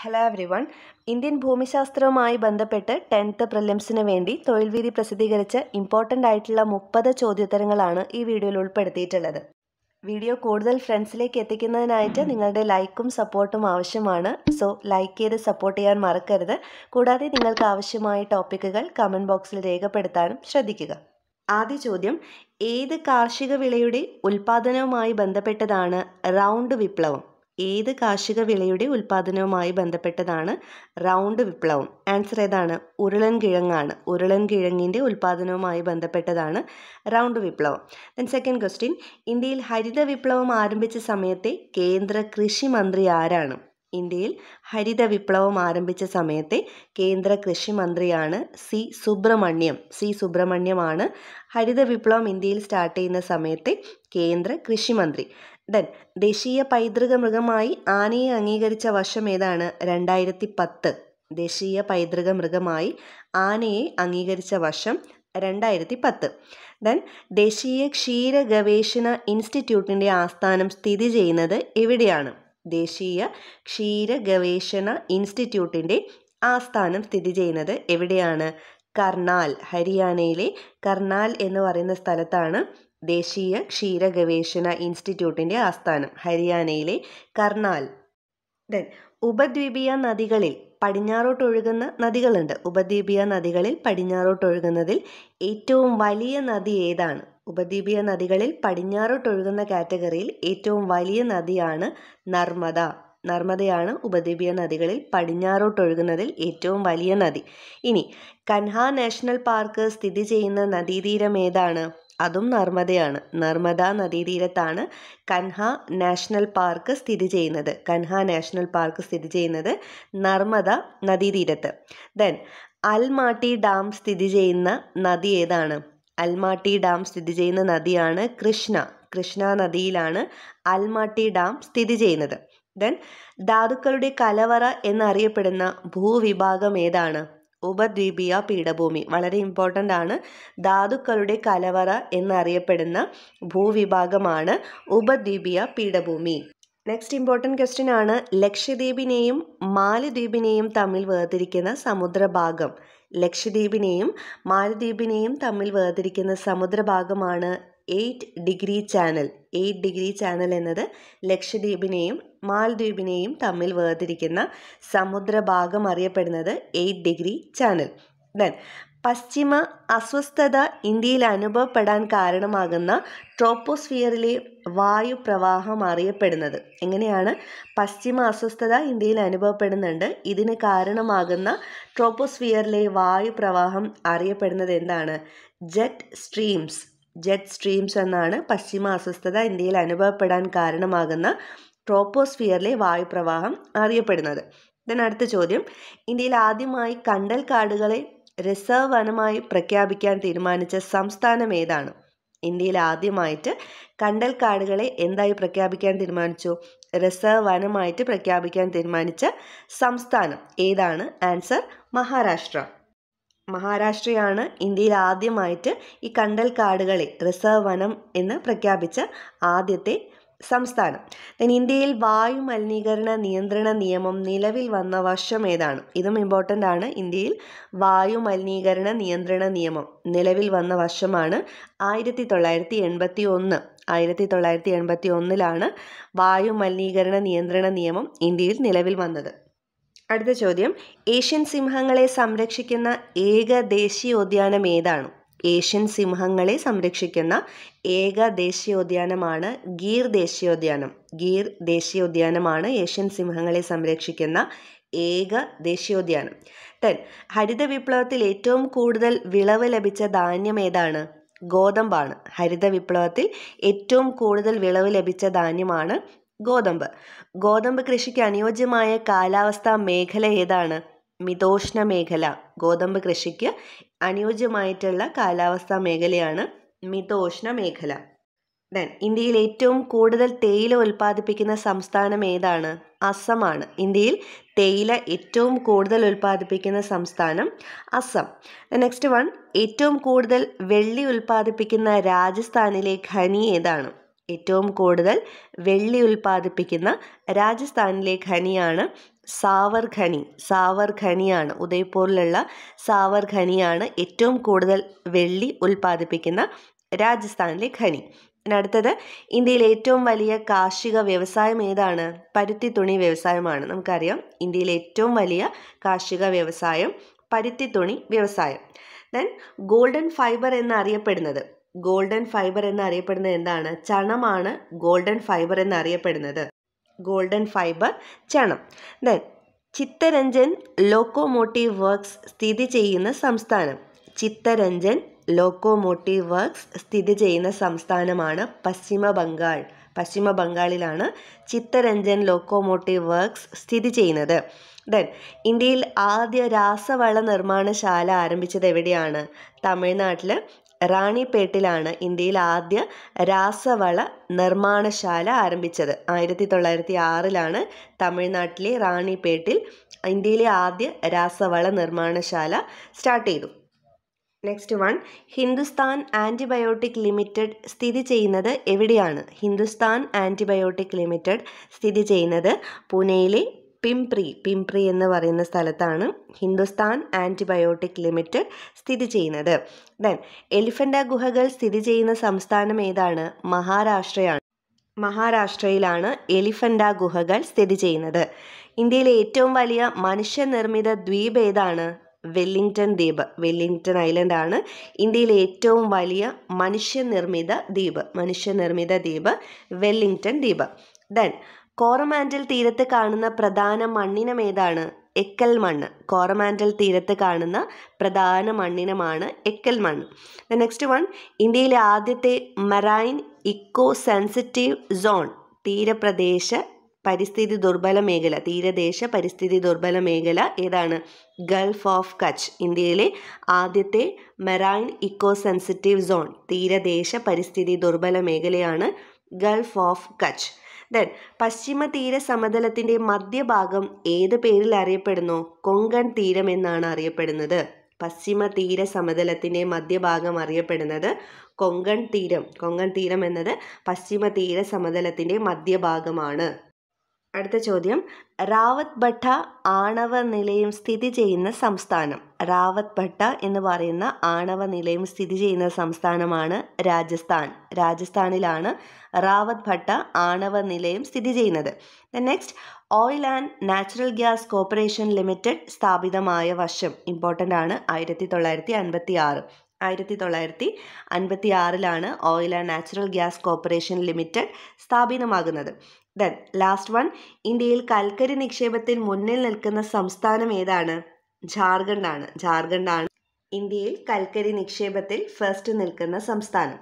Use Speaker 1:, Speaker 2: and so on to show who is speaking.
Speaker 1: hello everyone Indian ഭൂമിശാസ്ത്രവുമായി ബന്ധപ്പെട്ട് tenth പ്രിലിംസിന് വേണ്ടി വീതി പ്രസിദ്ധീകരിച്ച ഇമ്പോർട്ടൻ്റ് ആയിട്ടുള്ള മുപ്പത് ചോദ്യോത്തരങ്ങളാണ് ഈ വീഡിയോയിൽ ഉൾപ്പെടുത്തിയിട്ടുള്ളത് വീഡിയോ കൂടുതൽ ഫ്രണ്ട്സിലേക്ക് എത്തിക്കുന്നതിനായിട്ട് നിങ്ങളുടെ ലൈക്കും സപ്പോർട്ടും ആവശ്യമാണ് സോ ലൈക്ക് ചെയ്ത് സപ്പോർട്ട് ചെയ്യാൻ മറക്കരുത് കൂടാതെ നിങ്ങൾക്ക് ആവശ്യമായ ടോപ്പിക്കുകൾ കമൻറ്റ് ബോക്സിൽ രേഖപ്പെടുത്താനും ശ്രദ്ധിക്കുക ആദ്യ ചോദ്യം ഏത് കാർഷിക വിളയുടെ ഉൽപ്പാദനവുമായി ബന്ധപ്പെട്ടതാണ് റൗണ്ട് വിപ്ലവം ഏത് കാർഷിക വിളയുടെ ഉൽപ്പാദനവുമായി ബന്ധപ്പെട്ടതാണ് റൗണ്ട് വിപ്ലവം ആൻസർ ഏതാണ് ഉരുളൻ കിഴങ്ങാണ് ഉരുളൻ കിഴങ്ങിൻ്റെ ഉൽപ്പാദനവുമായി ബന്ധപ്പെട്ടതാണ് റൗണ്ട് വിപ്ലവം ദൻ സെക്കൻഡ് ക്വസ്റ്റ്യൻ ഇന്ത്യയിൽ ഹരിത വിപ്ലവം ആരംഭിച്ച സമയത്തെ കേന്ദ്ര കൃഷി മന്ത്രി ആരാണ് ഇന്ത്യയിൽ ഹരിത വിപ്ലവം ആരംഭിച്ച സമയത്തെ കേന്ദ്ര കൃഷി മന്ത്രിയാണ് സി സുബ്രഹ്മണ്യം സി സുബ്രഹ്മണ്യമാണ് ഹരിത വിപ്ലവം ഇന്ത്യയിൽ സ്റ്റാർട്ട് ചെയ്യുന്ന സമയത്തെ കേന്ദ്ര കൃഷിമന്ത്രി ഡൻ ദേശീയ പൈതൃക മൃഗമായി ആനയെ അംഗീകരിച്ച വർഷം ഏതാണ് രണ്ടായിരത്തി പത്ത് ദേശീയ പൈതൃക മൃഗമായി ആനയെ അംഗീകരിച്ച വർഷം രണ്ടായിരത്തി പത്ത് ദെൻ ദേശീയ ക്ഷീര ഗവേഷണ ഇൻസ്റ്റിറ്റ്യൂട്ടിൻ്റെ ആസ്ഥാനം സ്ഥിതി ചെയ്യുന്നത് എവിടെയാണ് ദേശീയ ക്ഷീര ഗവേഷണ ഇൻസ്റ്റിറ്റ്യൂട്ടിൻ്റെ ആസ്ഥാനം സ്ഥിതി ചെയ്യുന്നത് എവിടെയാണ് കർണാൽ ഹരിയാനയിലെ കർണാൽ എന്ന് പറയുന്ന സ്ഥലത്താണ് ദേശീയ ക്ഷീര ഗവേഷണ ഇൻസ്റ്റിറ്റ്യൂട്ടിൻ്റെ ആസ്ഥാനം ഹരിയാനയിലെ കർണാൽ ദെൻ ഉപദ്വീപിയ നദികളിൽ പടിഞ്ഞാറോട്ടൊഴുകുന്ന നദികളുണ്ട് ഉപദ്വീപിയ നദികളിൽ പടിഞ്ഞാറോട്ടൊഴുകുന്നതിൽ ഏറ്റവും വലിയ നദി ഏതാണ് ഉപദ്വീപിയ നദികളിൽ പടിഞ്ഞാറോട്ടൊഴുകുന്ന കാറ്റഗറിയിൽ ഏറ്റവും വലിയ നദിയാണ് നർമ്മദ നർമ്മദയാണ് ഉപദ്വീപിയ നദികളിൽ പടിഞ്ഞാറോട്ടൊഴുകുന്നതിൽ ഏറ്റവും വലിയ നദി ഇനി കൻഹ നാഷണൽ പാർക്ക് സ്ഥിതി ചെയ്യുന്ന നദീതീരം ഏതാണ് അതും നർമ്മദയാണ് നർമ്മദ നദീതീരത്താണ് കൻഹ നാഷണൽ പാർക്ക് സ്ഥിതി ചെയ്യുന്നത് കൻഹ നാഷണൽ പാർക്ക് സ്ഥിതി ചെയ്യുന്നത് നർമ്മദ നദീതീരത്ത് ദെൻ അൽമാട്ടി ഡാം സ്ഥിതി ചെയ്യുന്ന നദി ഏതാണ് അൽമാട്ടി ഡാം സ്ഥിതി ചെയ്യുന്ന നദിയാണ് കൃഷ്ണ കൃഷ്ണ നദിയിലാണ് അൽമാട്ടി ഡാം സ്ഥിതി ചെയ്യുന്നത് ദെൻ ധാതുക്കളുടെ കലവറ എന്നറിയപ്പെടുന്ന ഭൂവിഭാഗം ഏതാണ് ഉപദ്വീപീയ പീഠഭൂമി വളരെ ഇമ്പോർട്ടൻ്റ് ആണ് ധാതുക്കളുടെ കലവറ എന്നറിയപ്പെടുന്ന ഭൂവിഭാഗമാണ് ഉപദ്വീപീയ പീഠഭൂമി നെക്സ്റ്റ് ഇമ്പോർട്ടൻറ്റ് ക്വസ്റ്റ്യൻ ആണ് ലക്ഷദ്വീപിനെയും മാലദ്വീപിനെയും തമ്മിൽ വേർതിരിക്കുന്ന സമുദ്രഭാഗം ലക്ഷദ്വീപിനെയും മാലദ്വീപിനെയും തമ്മിൽ വേർതിരിക്കുന്ന സമുദ്രഭാഗമാണ് eight degree channel eight degree channel എന്നത് ലക്ഷദ്വീപിനെയും മാൽദ്വീപിനെയും തമ്മിൽ വേർതിരിക്കുന്ന സമുദ്രഭാഗം അറിയപ്പെടുന്നത് എയ്റ്റ് ഡിഗ്രി ചാനൽ ദെൻ പശ്ചിമ അസ്വസ്ഥത ഇന്ത്യയിൽ അനുഭവപ്പെടാൻ കാരണമാകുന്ന ട്രോപ്പോസ്ഫിയറിലെ വായു പ്രവാഹം അറിയപ്പെടുന്നത് എങ്ങനെയാണ് പശ്ചിമ അസ്വസ്ഥത ഇന്ത്യയിൽ അനുഭവപ്പെടുന്നുണ്ട് ഇതിന് കാരണമാകുന്ന ട്രോപ്പോസ്ഫിയറിലെ വായു പ്രവാഹം അറിയപ്പെടുന്നത് എന്താണ് ജെറ്റ് സ്ട്രീംസ് ജെറ്റ് സ്ട്രീംസ് എന്നാണ് പശ്ചിമ അസ്വസ്ഥത ഇന്ത്യയിൽ അനുഭവപ്പെടാൻ കാരണമാകുന്ന ട്രോപ്പോസ്ഫിയറിലെ വായുപ്രവാഹം അറിയപ്പെടുന്നത് ദെൻ അടുത്ത ചോദ്യം ഇന്ത്യയിൽ ആദ്യമായി കണ്ടൽ കാടുകളെ റിസർവ് വനമായി പ്രഖ്യാപിക്കാൻ തീരുമാനിച്ച സംസ്ഥാനം ഏതാണ് ഇന്ത്യയിൽ ആദ്യമായിട്ട് കണ്ടൽ കാടുകളെ എന്തായി പ്രഖ്യാപിക്കാൻ തീരുമാനിച്ചു റിസർവ് വനമായിട്ട് പ്രഖ്യാപിക്കാൻ തീരുമാനിച്ച സംസ്ഥാനം ഏതാണ് ആൻസർ മഹാരാഷ്ട്ര മഹാരാഷ്ട്രയാണ് ഇന്ത്യയിൽ ആദ്യമായിട്ട് ഈ കണ്ടൽ കാടുകളെ റിസർവ് വനം എന്ന് പ്രഖ്യാപിച്ച ആദ്യത്തെ സംസ്ഥാനം ദെൻ ഇന്ത്യയിൽ വായു മലിനീകരണ നിയന്ത്രണ നിയമം നിലവിൽ വന്ന വർഷം ഏതാണ് ഇതും ഇമ്പോർട്ടൻ്റ് ആണ് ഇന്ത്യയിൽ വായു മലിനീകരണ നിയന്ത്രണ നിയമം നിലവിൽ വന്ന വർഷമാണ് ആയിരത്തി തൊള്ളായിരത്തി എൺപത്തി ഒന്ന് ആയിരത്തി തൊള്ളായിരത്തി എൺപത്തി ഒന്നിലാണ് വായു മലിനീകരണ നിയന്ത്രണ നിയമം ഇന്ത്യയിൽ നിലവിൽ വന്നത് അടുത്ത ചോദ്യം ഏഷ്യൻ സിംഹങ്ങളെ സംരക്ഷിക്കുന്ന ഏക ദേശീയോദ്യാനം ഏതാണ് ഏഷ്യൻ സിംഹങ്ങളെ സംരക്ഷിക്കുന്ന ഏക ദേശീയോദ്യാനമാണ് ഗീർ ദേശീയോദ്യാനം ഗീർ ദേശീയോദ്യാനമാണ് ഏഷ്യൻ സിംഹങ്ങളെ സംരക്ഷിക്കുന്ന ഏക ദേശീയോദ്യാനം ടെൻ ഹരിത വിപ്ലവത്തിൽ ഏറ്റവും കൂടുതൽ വിളവ് ലഭിച്ച ധാന്യം ഏതാണ് ഗോതമ്പാണ് ഹരിത വിപ്ലവത്തിൽ ഏറ്റവും കൂടുതൽ വിളവ് ലഭിച്ച ധാന്യമാണ് ഗോതമ്പ് ഗോതമ്പ് കൃഷിക്ക് അനുയോജ്യമായ കാലാവസ്ഥ മേഖല ഏതാണ് മിതോഷ്ണ മേഖല ഗോതമ്പ് കൃഷിക്ക് അനുയോജ്യമായിട്ടുള്ള കാലാവസ്ഥ മേഖലയാണ് മിതോഷ്ണ മേഖല ദെൻ ഇന്ത്യയിൽ ഏറ്റവും കൂടുതൽ തേയില ഉൽപ്പാദിപ്പിക്കുന്ന സംസ്ഥാനം ഏതാണ് അസമാണ് ഇന്ത്യയിൽ തേയില ഏറ്റവും കൂടുതൽ ഉൽപ്പാദിപ്പിക്കുന്ന സംസ്ഥാനം അസം നെക്സ്റ്റ് വൺ ഏറ്റവും കൂടുതൽ വെള്ളി ഉൽപ്പാദിപ്പിക്കുന്ന രാജസ്ഥാനിലെ ഖനി ഏതാണ് ഏറ്റവും കൂടുതൽ വെള്ളി ഉൽപ്പാദിപ്പിക്കുന്ന രാജസ്ഥാനിലെ ഖനിയാണ് സാവർ ഖനി സാവർ ഖനിയാണ് ഉദയ്പൂരിലുള്ള സാവർ ഖനിയാണ് ഏറ്റവും കൂടുതൽ വെള്ളി ഉൽപ്പാദിപ്പിക്കുന്ന രാജസ്ഥാനിലെ ഖനി അടുത്തത് ഇന്ത്യയിലെ ഏറ്റവും വലിയ കാർഷിക വ്യവസായം ഏതാണ് പരുത്തി തുണി വ്യവസായമാണ് നമുക്കറിയാം ഇന്ത്യയിലെ ഏറ്റവും വലിയ കാർഷിക വ്യവസായം പരുത്തി തുണി വ്യവസായം ദെൻ ഗോൾഡൻ ഫൈബർ എന്നറിയപ്പെടുന്നത് ഗോൾഡൻ ഫൈബർ എന്നറിയപ്പെടുന്നത് എന്താണ് ചണമാണ് ഗോൾഡൻ ഫൈബർ എന്നറിയപ്പെടുന്നത് ഗോൾഡൻ ഫൈബർ ചണം ദെൻ ചിത്തരഞ്ജൻ ലോക്കോമോട്ടീവ് വർക്ക്സ് സ്ഥിതി ചെയ്യുന്ന സംസ്ഥാനം ചിത്തരഞ്ജൻ ലോക്കോമോട്ടീവ് വർക്ക്സ് സ്ഥിതി ചെയ്യുന്ന സംസ്ഥാനമാണ് പശ്ചിമ ബംഗാൾ പശ്ചിമ ബംഗാളിലാണ് ചിത്തരഞ്ജൻ ലോക്കോമോട്ടീവ് വർക്ക്സ് സ്ഥിതി ചെയ്യുന്നത് ദെൻ ഇന്ത്യയിൽ ആദ്യ രാസവള നിർമ്മാണശാല ആരംഭിച്ചത് എവിടെയാണ് തമിഴ്നാട്ടിൽ റാണിപേട്ടിലാണ് ഇന്ത്യയിൽ ആദ്യ രാസവള നിർമ്മാണശാല ആരംഭിച്ചത് ആയിരത്തി തൊള്ളായിരത്തി ആറിലാണ് തമിഴ്നാട്ടിലെ റാണിപേട്ടിൽ ഇന്ത്യയിലെ ആദ്യ രാസവള നിർമ്മാണശാല സ്റ്റാർട്ട് ചെയ്തു next one Hindustan antibiotic limited സ്ഥിതി ചെയ്യുന്നത് എവിടെയാണ് ഹിന്ദുസ്ഥാൻ ആൻറ്റിബയോട്ടിക് ലിമിറ്റഡ് സ്ഥിതി ചെയ്യുന്നത് പൂനെയിലെ പിംപ്രി പിംപ്രി എന്ന് പറയുന്ന സ്ഥലത്താണ് ഹിന്ദുസ്ഥാൻ ആൻറ്റിബയോട്ടിക് ലിമിറ്റഡ് സ്ഥിതി ചെയ്യുന്നത് ദെൻ എലിഫൻ്റ ഗുഹകൾ സ്ഥിതി ചെയ്യുന്ന സംസ്ഥാനം ഏതാണ് മഹാരാഷ്ട്രയാണ് മഹാരാഷ്ട്രയിലാണ് എലിഫൻ്റ ഗുഹകൾ സ്ഥിതി ചെയ്യുന്നത് ഇന്ത്യയിലെ ഏറ്റവും വലിയ മനുഷ്യനിർമ്മിത ദ്വീപ് ഏതാണ് വെല്ലിംഗ്ടൺ ദ്വീപ് വെല്ലിംഗ്ടൺ ഐലൻഡ് ആണ് ഇന്ത്യയിലെ ഏറ്റവും വലിയ മനുഷ്യനിർമ്മിത ദ്വീപ് മനുഷ്യനിർമ്മിത ദ്വീപ് വെല്ലിംഗ്ടൺ ദ്വീപ് ദെൻ കോറമാൻഡൽ തീരത്ത് കാണുന്ന പ്രധാന മണ്ണിനമേതാണ് എക്കൽ മണ്ണ് കോറമാൻഡൽ തീരത്ത് കാണുന്ന പ്രധാന മണ്ണിനമാണ് എക്കൽ മണ്ണ് നെക്സ്റ്റ് വൺ ഇന്ത്യയിലെ ആദ്യത്തെ മറൈൻ ഇക്കോ സെൻസിറ്റീവ് സോൺ തീരപ്രദേശ പരിസ്ഥിതി ദുർബല മേഖല തീരദേശ പരിസ്ഥിതി ദുർബല മേഖല ഏതാണ് ഗൾഫ് ഓഫ് കച്ച് ഇന്ത്യയിലെ ആദ്യത്തെ മെറൈൻ ഇക്കോ സെൻസിറ്റീവ് സോൺ തീരദേശ പരിസ്ഥിതി ദുർബല മേഖലയാണ് ഗൾഫ് ഓഫ് കച്ച് ദെൻ പശ്ചിമ തീര സമതലത്തിൻ്റെ മധ്യഭാഗം ഏത് പേരിൽ അറിയപ്പെടുന്നു കൊങ്കൺ തീരം എന്നാണ് അറിയപ്പെടുന്നത് പശ്ചിമ തീര സമതലത്തിൻ്റെ മധ്യഭാഗം അറിയപ്പെടുന്നത് കൊങ്കൺ തീരം കൊങ്കൺ തീരം എന്നത് പശ്ചിമ തീര സമതലത്തിൻ്റെ മധ്യഭാഗമാണ് അടുത്ത ചോദ്യം റാവത്ത് ഭട്ട ആണവ നിലയം സ്ഥിതി ചെയ്യുന്ന സംസ്ഥാനം റാവത്ത് ഭട്ട എന്ന് പറയുന്ന ആണവ നിലയം സ്ഥിതി ചെയ്യുന്ന സംസ്ഥാനമാണ് രാജസ്ഥാൻ രാജസ്ഥാനിലാണ് റാവത്ത് ഭട്ട ആണവ നിലയം സ്ഥിതി ചെയ്യുന്നത് next oil and natural gas corporation limited സ്ഥാപിതമായ വർഷം ഇമ്പോർട്ടൻ്റ് ആണ് ആയിരത്തി തൊള്ളായിരത്തി അൻപത്തി ആറ് ആയിരത്തി തൊള്ളായിരത്തി അൻപത്തി ആറിലാണ് oil and natural gas corporation limited സ്ഥാപിതമാകുന്നത് ദെൻ ലാസ്റ്റ് വൺ ഇന്ത്യയിൽ കൽക്കരി നിക്ഷേപത്തിൽ മുന്നിൽ നിൽക്കുന്ന സംസ്ഥാനം ഏതാണ് ജാർഖണ്ഡാണ് ജാർഖണ്ഡാണ് ഇന്ത്യയിൽ കൽക്കരി നിക്ഷേപത്തിൽ ഫസ്റ്റ് നിൽക്കുന്ന സംസ്ഥാനം